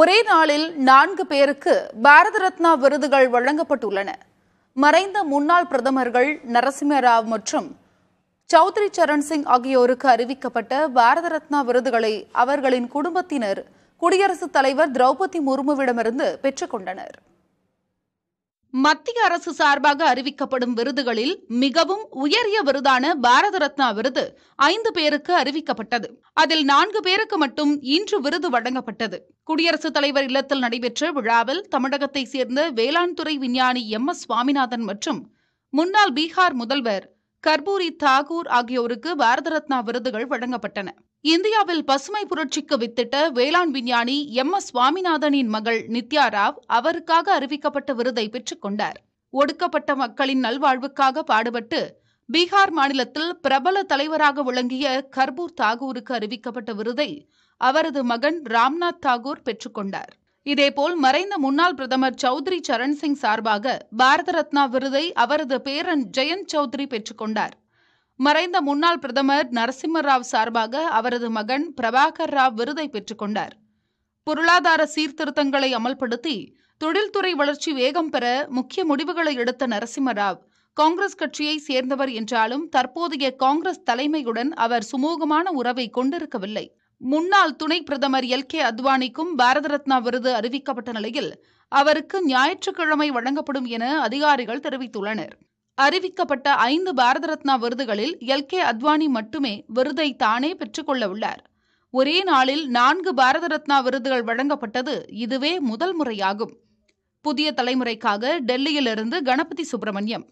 ஒரே நாளில் நான்கு பேருக்கு பாரத ரத்னா விருதுகள் வழங்கப்பட்டுள்ளன மறைந்த முன்னாள் பிரதமர்கள் நரசிம்மராவ் மற்றும் சௌத்ரி சரண் சிங் ஆகியோருக்கு அறிவிக்கப்பட்ட பாரத ரத்னா விருதுகளை அவர்களின் குடும்பத்தினர் குடியரசுத் தலைவர் திரௌபதி முர்முவிடமிருந்து பெற்றுக்கொண்டனர் மத்திய அரசு சார்பாக அறிவிக்கப்படும் விருதுகளில் மிகவும் உயரிய விருதான பாரத ரத்னா விருது ஐந்து பேருக்கு அறிவிக்கப்பட்டது அதில் நான்கு பேருக்கு மட்டும் இன்று விருது வழங்கப்பட்டது குடியரசுத் தலைவர் இல்லத்தில் நடைபெற்ற விழாவில் தமிழகத்தைச் சேர்ந்த வேளாண் துறை விஞ்ஞானி எம் எஸ் சுவாமிநாதன் மற்றும் முன்னாள் பீகார் முதல்வர் கர்பூரி தாகூர் ஆகியோருக்கு பாரத ரத்னா விருதுகள் வழங்கப்பட்டன இந்தியாவில் பசுமை புரட்சிக்கு வித்திட்ட வேளாண் விஞ்ஞானி எம் எஸ் சுவாமிநாதனின் மகள் நித்யா ராவ் அவருக்காக அறிவிக்கப்பட்ட விருதை பெற்றுக்கொண்டார் ஒடுக்கப்பட்ட மக்களின் நல்வாழ்வுக்காக பாடுபட்டு பீகார் மாநிலத்தில் பிரபல தலைவராக விளங்கிய கர்பூர் தாகூருக்கு அறிவிக்கப்பட்ட விருதை அவரது மகன் ராம்நாத் தாகூர் பெற்றுக்கொண்டார் இதேபோல் மறைந்த முன்னாள் பிரதமர் சௌத்ரி சரண் சிங் சார்பாக பாரத ரத்னா விருதை அவரது பேரன் ஜெயந்த் சௌத்ரி பெற்றுக்கொண்டார் மறைந்த முன்னாள் பிரதமர் நரசிம்மராவ் சார்பாக அவரது மகன் பிரபாகர் ராவ் விருதை பெற்றுக்கொண்டார் பொருளாதார சீர்திருத்தங்களை அமல்படுத்தி தொழில்துறை வளர்ச்சி வேகம் பெற முக்கிய முடிவுகளை எடுத்த நரசிம்மராவ் காங்கிரஸ் கட்சியை சேர்ந்தவர் என்றாலும் தற்போதைய காங்கிரஸ் தலைமையுடன் அவர் சுமூகமான உறவை கொண்டிருக்கவில்லை முன்னாள் துணை பிரதமர் எல் கே அத்வானிக்கும் பாரத ரத்னா விருது அறிவிக்கப்பட்ட நிலையில் அவருக்கு ஞாயிற்றுக்கிழமை வழங்கப்படும் என அதிகாரிகள் தெரிவித்துள்ளனர் அறிவிக்கப்பட்ட ஐந்து பாரத ரத்னா விருதுகளில் எல் கே அத்வானி மட்டுமே விருதை தானே பெற்றுக்கொள்ள உள்ளார் ஒரே நாளில் நான்கு பாரத ரத்னா விருதுகள் வழங்கப்பட்டது இதுவே முதல் முறையாகும் புதிய தலைமுறைக்காக டெல்லியிலிருந்து கணபதி சுப்பிரமணியம்